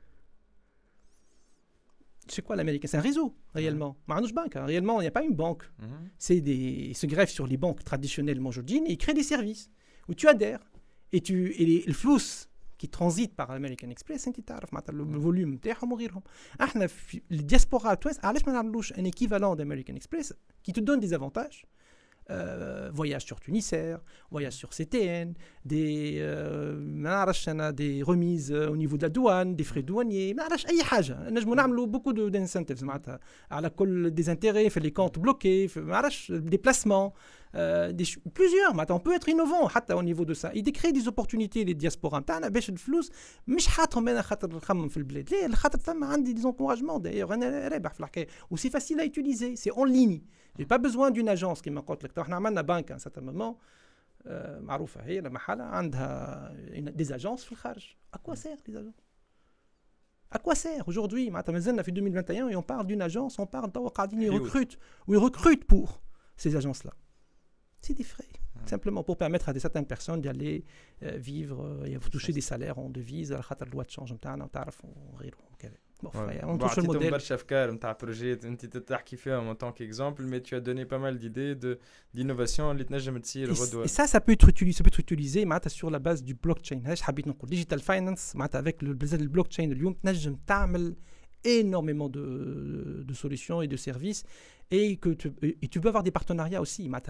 c'est quoi l'Amérique, C'est un réseau, réellement. pas Bank, hein, réellement, il n'y a pas une banque. Mhm. C'est des... Ils se greffent sur les banques traditionnelles aujourd'hui et ils créent des services où tu adhères. Et, tu... et le flous qui transite par American Express, hein, tu le volume تاعهم diasporas, la diaspora un équivalent d'American Express qui te donne des avantages euh, voyages sur Tunisair, voyages sur CTN, des, euh, des remises euh, au niveau de la douane, des frais douaniers, beaucoup d'incentives, à la colle des intérêts, fait les comptes bloqués, euh, des placements, euh, des, plusieurs, on peut être innovant au niveau de ça. Il crée des opportunités les diasporas تاعنا باش الفلوس مش حاطهم انا خاطر نخمم في البلاد خاطر عندي des encouragements d'ailleurs انا رابح في الحكايه facile à utiliser, c'est en ligne. J'ai pas besoin d'une agence qui me contacté. On a une banque à un certain moment. Euh, معروفة هي a des agences à À quoi mm. sert les agences À quoi sert aujourd'hui 2021 on parle d'une agence, on parle d'un قاعدين ils ou pour ces agences-là. C'est des frais. Mm. Simplement pour permettre à des, certaines personnes d'aller euh, vivre euh, et de toucher des salaires en devise, à la loi de change, on on touche un projet, qui fait en tant qu'exemple, mais tu as donné pas mal d'idées d'innovation. Et, et ça, ça peut être utilisé, ça peut être utilisé mat, sur la base du blockchain. Hein, digital finance, mat, avec le blockchain tu as énormément de, de solutions et de services. Et, que tu, et tu peux avoir des partenariats aussi. Mat.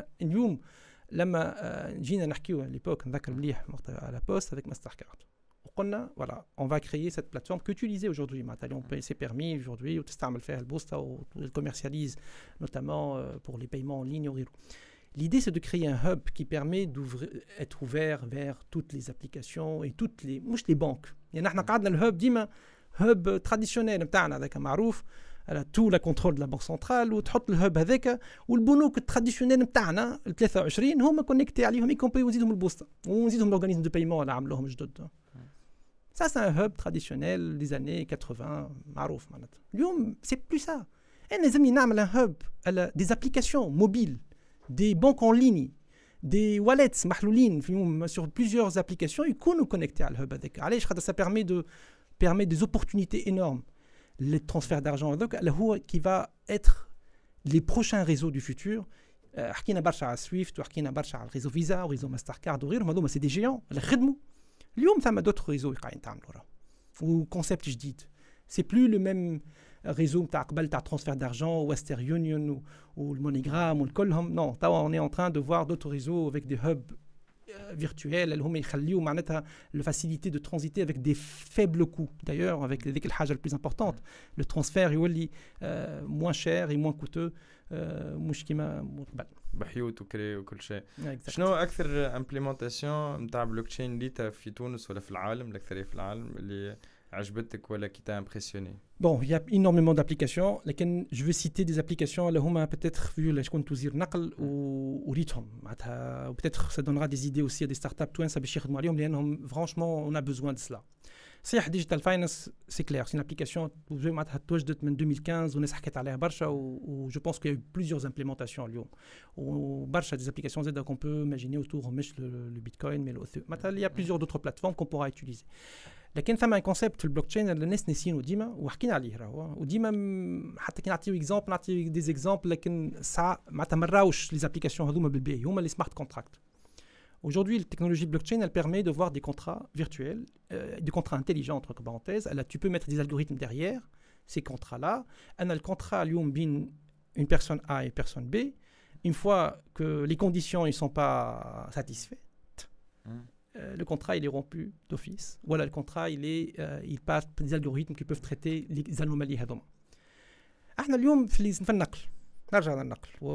la là, jean à l'époque, à la poste avec Mastercard on va créer cette plateforme qu'utilisez aujourd'hui on s'est permis aujourd'hui on le commercialise notamment euh, pour les paiements en ligne L'idée, c'est de créer un hub qui permet d'être ouvert vers toutes les applications et toutes les, les banques. Il y a le hub, dima, hub traditionnel, avec un marouf, tout le contrôle de la banque centrale, ou le hub avec, ou le bounouk traditionnel, hein, le 23, ils sont connectés à lui, on de l'organisme de paiement, ça, c'est un hub traditionnel des années 80, marouf. C'est plus ça. Et les amis, un hub, des applications mobiles, des banques en ligne, des wallets sur plusieurs applications, ils nous connecter à le hub. Ça permet, de, permet des opportunités énormes. Les transferts d'argent, donc, qui va être les prochains réseaux du futur. Swift, برشا à Swift, Arkina Swift, à réseau Visa, réseau Mastercard, Mastercard وغيرهم c'est des géants. Il y a d'autres réseaux qui sont en train Ou concepts, je dis. Ce n'est plus le même réseau qui a appelé le transfert d'argent, ou Western Union, ou le Monogramme, ou le Colhom. Non, on est en train de voir d'autres réseaux avec des hubs virtuelle, elle permet de faciliter le transité avec des faibles coûts. D'ailleurs, avec les quelques charges les plus importantes, le transfert est euh, moins cher et moins coûteux. Bah, mieux tout créer au collège. Exact. Je ne sais pas combien d'implémentations de blockchain il y a en Tunis ou dans le monde. HBT, qu'est-ce qui t'a impressionné Bon, il y a énormément d'applications. Je veux citer des applications, on a peut-être vu la ou Peut-être ça donnera des idées aussi à des startups, Twens, Franchement, on a besoin de cela. Digital Finance, c'est clair, c'est une application, vous de 2015, Onessa je pense qu'il y a eu plusieurs implémentations à Lyon. Barcha a des applications qu'on donc on peut imaginer autour le Bitcoin, mais il y a plusieurs autres plateformes qu'on pourra utiliser. لكن ثم كونسيبت في البلوكتشين اللي الناس ناسينه ديما وحكينا عليه راهو وديما حتى كي نعطيو اكزومبل نعطيو دي زيكزومبل لكن ساعة ما راوش لي زابليكاسيون هذوما هما les smart كونتراكت Aujourd'hui, la technologie blockchain, elle permet de voir des contrats virtuels, euh, des contrats intelligents, entre parenthèses. là tu peux mettre des algorithmes derrière ces contrats-là. Un le contrat, lui, une personne A et une personne B. Une fois que les conditions ne sont pas satisfaites, hmm. Euh, le contrat il est rompu d'office. Voilà, le contrat il est euh, il passe des algorithmes qui peuvent traiter les anomalies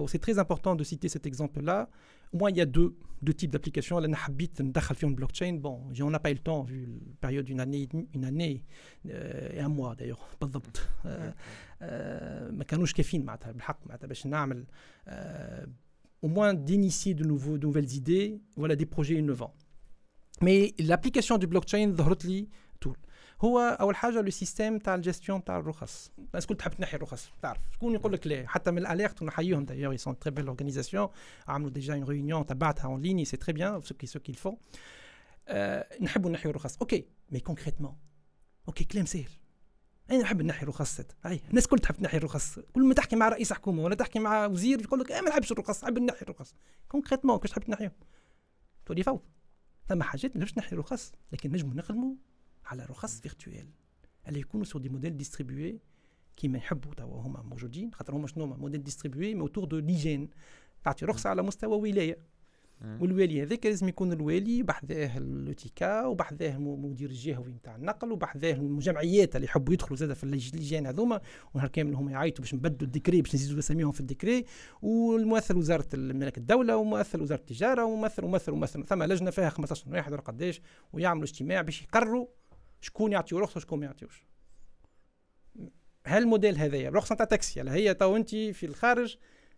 C'est très important de citer cet exemple là. Au moins il y a deux deux types d'applications là blockchain. Bon, on n'a pas eu le temps vu la période d'une année une année euh, et un mois d'ailleurs ما كانوش كافيين بالحق باش au moins d'initier de nouveaux nouvelles idées, voilà des projets innovants. مي لابليكاسيون دو بلوكتشين ظهرت لي تول هو اول حاجه لو سيستيم تاع الجيستيون تاع الرخص بس كنت تحب تنحي الرخص تعرف شكون يقول لك لا حتى من الاليرت ونحييهم دايو سون تري بيل اورغانيزاسيون عملوا ديجا اون ريونيون تبعتها اون ليني سي تري بيان سو كي سو كيل فون نحبوا نحيوا الرخص اوكي مي كونكريتمون اوكي كلام سهل انا نحب نحي الرخص هاي الناس الكل تحب تنحي الرخص كل ما تحكي مع رئيس حكومه ولا تحكي مع وزير يقول لك انا ما نحبش الرخص نحب نحي الرخص كونكريتمون كيفاش تحب تنحيهم تولي فوضى ثم حاجات ما نجمش نحي رخص لكن نجمو نخدموا على رخص فيرتويل اللي يكونوا سور دي موديل ديستريبيوي كيما يحبوا توا هما موجودين خاطر هما شنو هما موديل ديستريبيوي مي اوتور دو ليجين تعطي رخصه على مستوى ولايه والوالي هذاك لازم يكون الوالي بحذاه اللوتيكا وبحذاه المدير الجهوي نتاع النقل وبحذاه الجمعيات اللي يحبوا يدخلوا زاد في اللجان هذوما ونهار كامل هما يعيطوا باش نبدلوا الديكري باش نزيدوا اساميهم في الديكري والممثل وزاره الملك الدوله وممثل وزاره التجاره وممثل وممثل وممثل ثم لجنه فيها 15 واحد ولا قداش ويعملوا اجتماع باش يقرروا شكون يعطيو رخصه وشكون ما يعطيوش هل الموديل هذايا الرخصه نتاع تاكسي هي تو انت في الخارج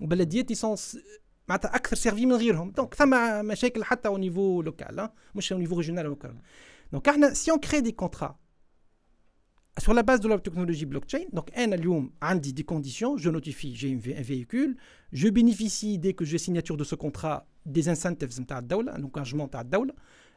وبلديات يسونس معناتها اكثر سيرفي من غيرهم دونك ثم مشاكل حتى hein. او نيفو لوكال مش او نيفو ريجيونال لوكال دونك احنا سي اون كري دي كونترا sur la base de la technologie blockchain, donc un allium dit des conditions, je notifie, j'ai un véhicule, je bénéficie dès que j'ai signature de ce contrat des incentives de la donc engagement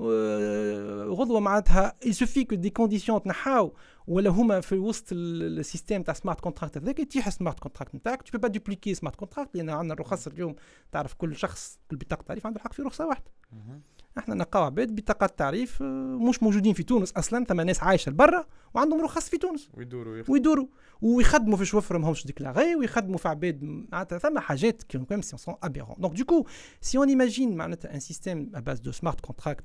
Euh, غضوه معناتها يسوفي كو دي كونديسيون تنحاو ولا هما في وسط السيستم تاع سمارت كونتراكت هذاك يتيح سمارت كونتراكت نتاعك تو با دوبليكي سمارت كونتراكت لان عندنا الرخص اليوم تعرف كل شخص كل بطاقه تعريف عنده حق في رخصه واحده احنا نلقاو عباد بطاقات تعريف آه، مش موجودين في تونس اصلا ثم ناس عايشه لبرا وعندهم رخص في تونس ويدوروا ويدوروا ويخدموا في شوفر ماهمش ديكلاغي ويخدموا في عباد معناتها ثم حاجات كيما سون ابيرون دونك دوكو سي اون ايماجين معناتها ان سيستيم ا باز دو سمارت كونتراكت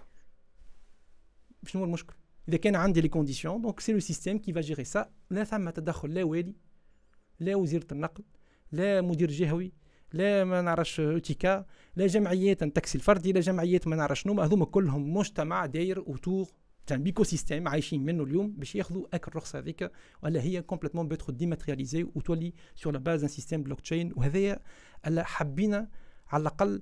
شنو هو المشكل اذا كان عندي لي كونديسيون دونك سي لو سيستيم كي فا جيري سا لا ثم تدخل لا والي لا وزيره النقل لا مدير جهوي لا ما نعرفش اوتيكا لا جمعيات التاكسي الفردي لا جمعيات ما نعرف شنو هذوما كلهم مجتمع داير اوتور تان بيكو سيستيم عايشين منه اليوم باش ياخذوا هاك الرخصه هذيك ولا هي كومبليتمون بيتخ ديماترياليزي وتولي سور لا باز ان سيستيم بلوك تشين وهذايا حبينا على الاقل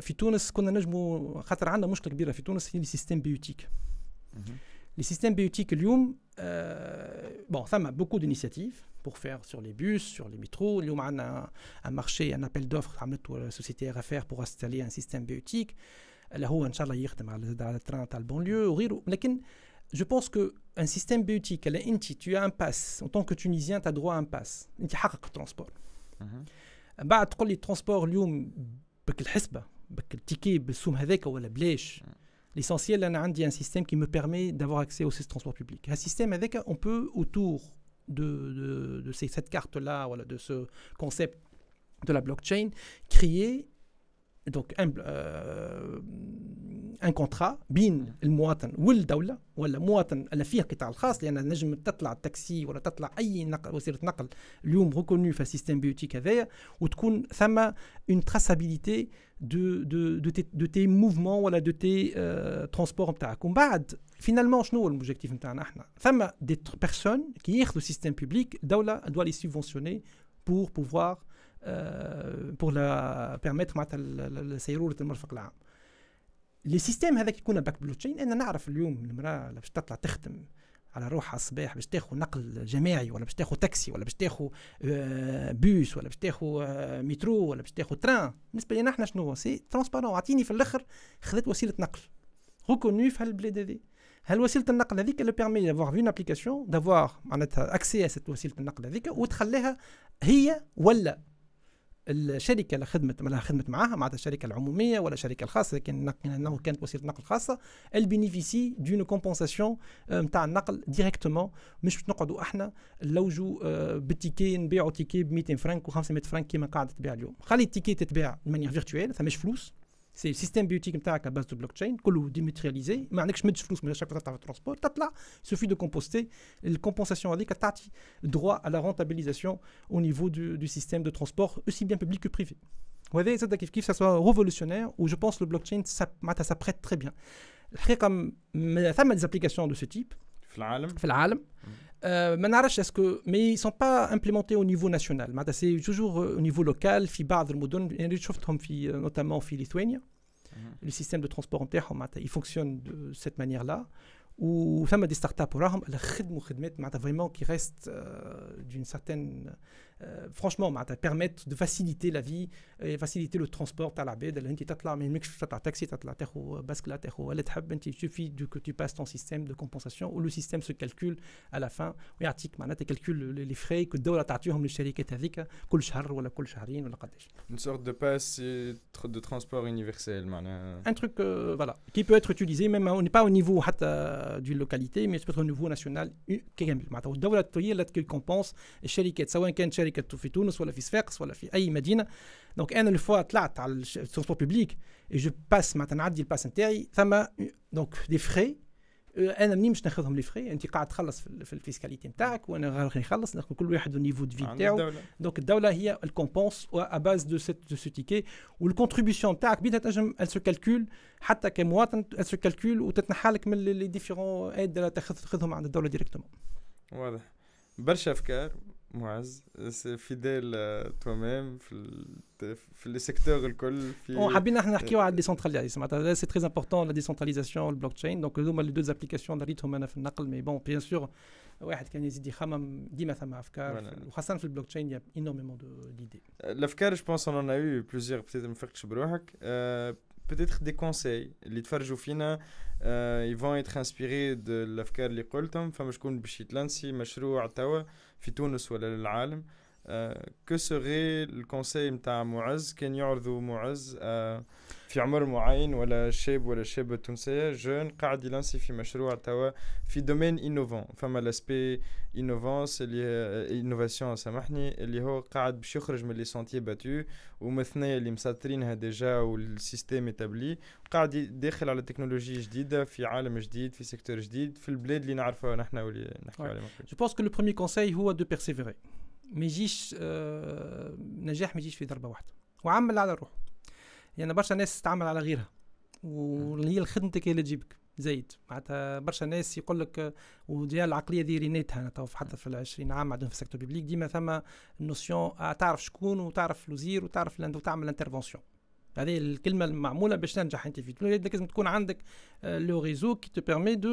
في تونس كنا نجمو خاطر عندنا مشكله كبيره في تونس هي لي بيوتيك لي سيستيم بيوتيك اليوم بون ثم بوكو d'initiatives pour faire sur les bus, sur les métros. Il y a un, marché, un appel d'offres à la société RFR pour installer un système biotique. Là, هو, Inch'Allah, يخدم على, على التران تاع البونليو وغيره. لكن je pense qu'un système biotique, tu as un pass. En tant que Tunisien, tu as droit à un pass. انت حقق transport. بعد تقول لي transports اليوم L'essentiel, on a un système qui me permet d'avoir accès au système de transport public. Un système avec, on peut, autour de, cette carte-là, de ce concept de la blockchain, créer donc euh, un, contrat bin mm. le mouatan ou le dawla ou le mouatan la fille qui est en face il y a un taxi ou la tatla aïe ou c'est le nakal l'homme reconnu système biotique et ou tu ça une traçabilité de, de, tes, mouvements ou de tes euh, transports en ta combat finalement je n'ai l'objectif de ta des personnes qui irent le système public dawla doit les subventionner pour pouvoir بور لا بيرميت معناتها سيروره المرفق العام لي سيستيم هذاك يكون باك بلوتشين انا نعرف اليوم المراه باش تطلع تخدم على روحها الصباح باش تاخذ نقل جماعي ولا باش تاخذ تاكسي ولا باش تاخذ آه، بوس ولا باش تاخذ آه، مترو ولا باش تاخذ تران بالنسبه لنا احنا شنو سي ترونسبارون اعطيني في الاخر خذت وسيله نقل ريكوني في هالبلاد هذه هل وسيله النقل هذيك اللي بيرمي دافوار فين ابليكاسيون دافوار معناتها اكسي سيت وسيله النقل هذيك وتخليها هي ولا الشركه اللي خدمت لها خدمت معاها معناتها الشركه العموميه ولا الشركه الخاصه لكن يعني انه كانت وسيله نقل خاصه البينيفيسي دون كومبونساسيون نتاع النقل ديريكتومون مش نقعدوا احنا نلوجوا آه، بالتيكي نبيعوا تيكي ب 200 فرانك و 500 فرانك كيما قاعده تبيع اليوم خلي التيكي تتباع من فيرتويل فماش فلوس C'est le système Biotech qui est basé le blockchain, que l'on démutérialise. Mais de transport, il suffit de composter les compensations. compensation le droit à la rentabilisation au niveau du système de transport, aussi bien public que privé. Vous voyez, ça un ça soit révolutionnaire, ou je pense que le blockchain s'apprête très bien. Il y a des applications de ce type le mais ils ne que mais ils sont pas implémentés au niveau national. c'est toujours euh, au niveau local. fi euh، notamment en Lituanie le système de transport en terre fonctionne de cette manière là. ou y a des start vraiment qui reste euh, d'une certaine euh, franchement معناتها permettre de faciliter la vie et faciliter le transport à la baie. انت تطلع ما يهمكش تطلع تاكسي تطلع تاخذ باسكلا تاخذ ولا تحب انت suffit que tu passes ton système de compensation où le système se calcule à la fin ويعطيك معناتها calcule les frais que la الدوله تعطيهم للشركات هذيك كل ou la كل ou la قداش une sorte de passe de transport universel un truc euh, voilà qui peut être utilisé même on n'est pas au niveau de euh, d'une localité mais peut-être au niveau national كامل معناتها الدوله هي qui compense الشركات سواء كانت شركه كانت في تونس ولا في صفاقس ولا في اي مدينه دونك انا الفوا طلعت على الترونسبور بوبليك اي جو باس معناتها نعدي الباس نتاعي ثم دونك دي فري انا منين باش ناخذهم لي فري انت قاعد تخلص في الفيسكاليتي نتاعك وانا نخلص ناخذ كل واحد النيفو دو في نتاعو دونك الدوله هي الكومبونس اباز دو سيت دو سوتيكي تيكي والكونتريبيسيون نتاعك بيدها تنجم ال سو كالكول حتى كمواطن ال سو كالكول وتتنحى لك من لي ديفيرون ايد تاخذهم عند الدوله ديريكتومون واضح برشا افكار معز فيديل تو ميم في ال... في لي سيكتور الكل في حابين احنا نحكيو على الديسنتراليزاسيون معناتها سي تري امبورتون لا ديسنتراليزاسيون والبلوك تشين دونك هذوما لي دوز ابليكاسيون اللي ريتهم انا في النقل مي بون بيان سور واحد كان يزيد يخمم ديما ثم افكار وخاصه في البلوك تشين يا انورميمون دو ديدي الافكار جو بونس اون ايو بليزيور بتيت ما فرقتش بروحك بتيتر دي كونساي اللي تفرجوا فينا يفون يتخ انسبيري دو الافكار اللي قلتهم فما شكون باش يتلانسي مشروع توا في تونس ولا للعالم Euh, que serait le conseil important qu'ignoré du monde? Faire un moment ouais, ou alors chez ou alors chez le tunisien jeune, quand il lance un projet ou dans domaine innovant, enfin euh, à l'aspect innovation, innovation. Ça, nous, il y a un de bûcheron, je me les sentiers battus ou même les limsaturins déjà ou le système établi. Quand il d'entrer dans la technologie nouvelle, dans un jdid nouveau, secteur jdid dans le blindé, on ne sait pas où on est. Je pense que le premier conseil, il faut de persévérer. ما يجيش آه، نجاح ما يجيش في ضربه واحده وعمل على روحه لان يعني برشا ناس تعمل على غيرها وهي خدمتك هي اللي تجيبك زايد معناتها برشا ناس يقول لك ودي العقليه دي رينيتها انا حتى في العشرين عام عندهم في السيكتور بيبليك ديما ثما آه، نوسيون تعرف شكون وتعرف الوزير وتعرف وتعمل انترفونسيون هذه الكلمه المعموله باش تنجح انت في لازم تكون عندك لو ريزو كي تو بيرمي دو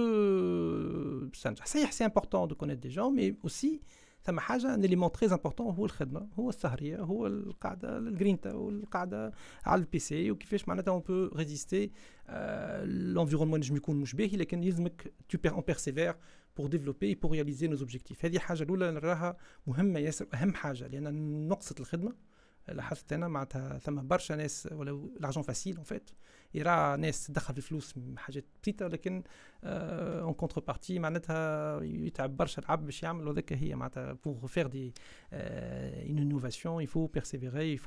تنجح صحيح سي امبورتون دو كونيت دي جون مي اوسي ثم حاجه ان ليمون تري امبورطون هو الخدمه هو السهريه هو الجرين الجرينتا والقاعده على البي سي وكيفاش معناتها اون بو ريزيستي لونفيرونمون نجم يكون مش باهي لكن يلزمك تو اون بيرسيفير بور ديفلوبي بور رياليزي نو اوبجيكتيف هذه حاجه الاولى نراها مهمه ياسر اهم حاجه لان نقصت الخدمه لاحظت انا معناتها ثم برشا ناس ولو لاجون فاسيل اون فيت Il a investi dans les mais en contrepartie, ça faire des innovation Il faut persévérer. il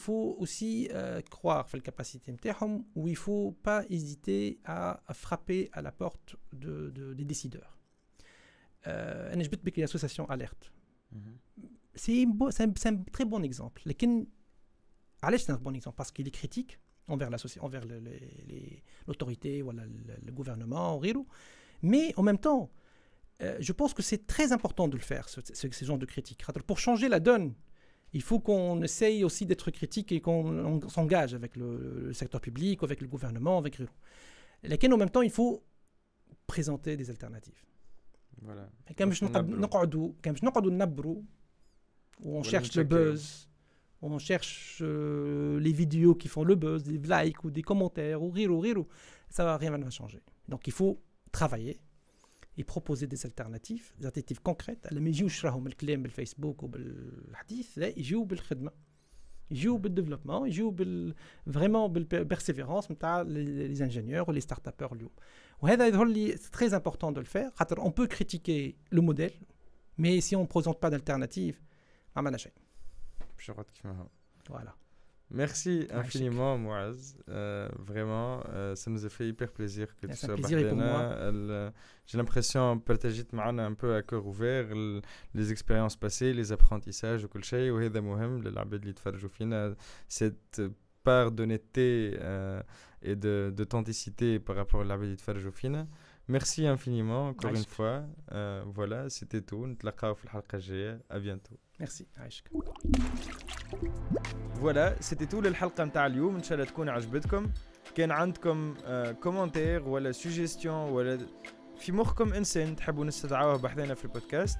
faut aussi croire en la capacités où il ne faut pas hésiter à frapper à la porte des décideurs. a very association alerte. Mhm. C'est un très bon exemple. Allez, c'est un bon exemple parce qu'il est critique envers l'autorité, envers le, les, l'autorité, voilà, le, gouvernement, mais en même temps, euh, je pense que c'est très important de le faire, ce, ce, genre de critique. Pour changer la donne, il faut qu'on essaye aussi d'être critique et qu'on s'engage avec le, secteur public, avec le gouvernement, avec Rirou. Mais en même temps, il faut présenter des alternatives. Voilà. Quand on cherche le buzz, on cherche euh, les vidéos qui font le buzz, des likes ou des commentaires, ou rire, ou rire, ou... ça va rien va changer. Donc il faut travailler et proposer des alternatives, des alternatives concrètes. À la viennent pas le sur Facebook ou le hadith, ils le Ils le développement, ils vraiment la persévérance les ingénieurs ou les start-upers. C'est très important de le faire. On peut critiquer le modèle, mais si on ne présente pas d'alternative, on ne voilà. Merci infiniment, Moaz. Euh, vraiment, euh, ça nous a fait hyper plaisir que tu sois là. Euh, j'ai l'impression de partager un peu à cœur ouvert les expériences passées, les apprentissages, cette part d'honnêteté et d'authenticité par rapport à de Merci infiniment, encore une fois. voilà, c'était tout. À bientôt. ميرسي عايشك فوالا سيتي تو الحلقه نتاع اليوم ان شاء الله تكون عجبتكم كان عندكم كومنتير ولا سوجيستيون ولا في مخكم انسان تحبوا نستدعوه بحذنا في البودكاست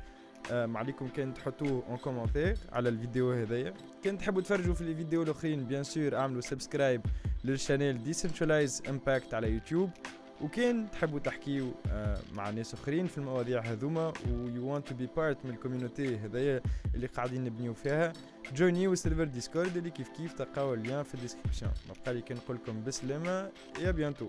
ما عليكم كان تحطوه اون كومونتير على الفيديو هذايا كان تحبوا تفرجوا في الفيديو الاخرين بيان سور اعملوا سبسكرايب للشانيل ديسنترلايز امباكت على يوتيوب وكان تحبوا تحكيوا آه، مع ناس اخرين في المواضيع هذوما يو want تو بي بارت من الكوميونيتي هذايا اللي قاعدين نبنيو فيها جوني سيرفر ديسكورد اللي كيف كيف تلقاو اللين في الديسكريبسيون نبقى لي كنقول لكم بالسلامه يا بيانتو